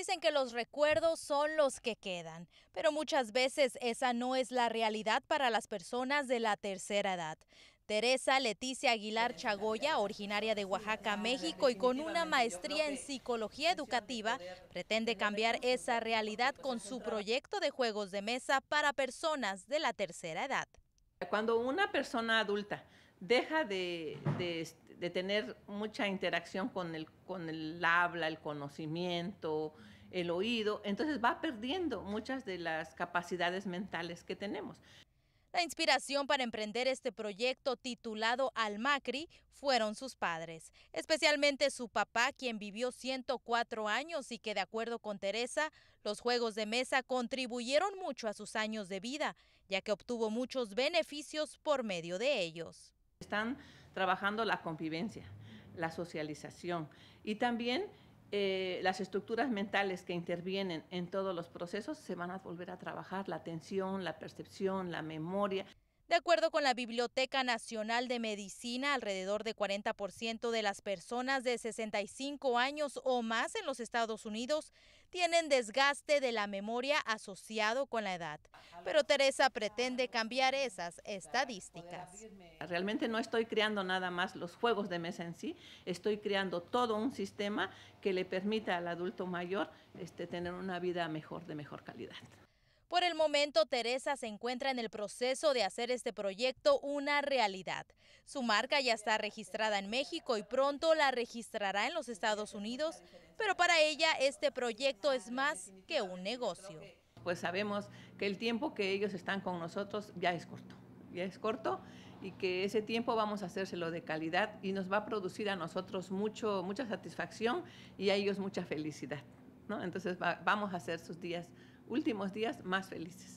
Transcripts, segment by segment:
dicen que los recuerdos son los que quedan, pero muchas veces esa no es la realidad para las personas de la tercera edad. Teresa Leticia Aguilar Chagoya, originaria de Oaxaca, México, y con una maestría en psicología educativa, pretende cambiar esa realidad con su proyecto de juegos de mesa para personas de la tercera edad. Cuando una persona adulta deja de, de tener mucha interacción con el, habla, el conocimiento, el oído, entonces va perdiendo muchas de las capacidades mentales que tenemos. La inspiración para emprender este proyecto titulado Macri fueron sus padres, especialmente su papá, quien vivió 104 años y que, de acuerdo con Teresa, los juegos de mesa contribuyeron mucho a sus años de vida, ya que obtuvo muchos beneficios por medio de ellos. Están trabajando la convivencia, la socialización y también eh, las estructuras mentales que intervienen en todos los procesos se van a volver a trabajar, la atención, la percepción, la memoria. De acuerdo con la Biblioteca Nacional de Medicina, alrededor de 40% de las personas de 65 años o más en los Estados Unidos tienen desgaste de la memoria asociado con la edad. Pero Teresa pretende cambiar esas estadísticas. Realmente no estoy creando nada más los juegos de mesa en sí, estoy creando todo un sistema que le permita al adulto mayor este, tener una vida mejor, de mejor calidad. Por el momento, Teresa se encuentra en el proceso de hacer este proyecto una realidad. Su marca ya está registrada en México y pronto la registrará en los Estados Unidos, pero para ella este proyecto es más que un negocio. Pues sabemos que el tiempo que ellos están con nosotros ya es corto, ya es corto y que ese tiempo vamos a hacérselo de calidad y nos va a producir a nosotros mucho, mucha satisfacción y a ellos mucha felicidad. Entonces vamos a hacer sus días últimos días más felices.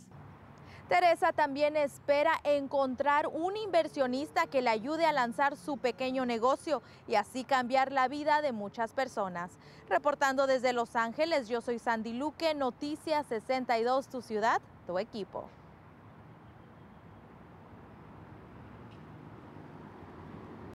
Teresa también espera encontrar un inversionista que le ayude a lanzar su pequeño negocio y así cambiar la vida de muchas personas. Reportando desde Los Ángeles, yo soy Sandy Luque, Noticias 62, tu ciudad, tu equipo.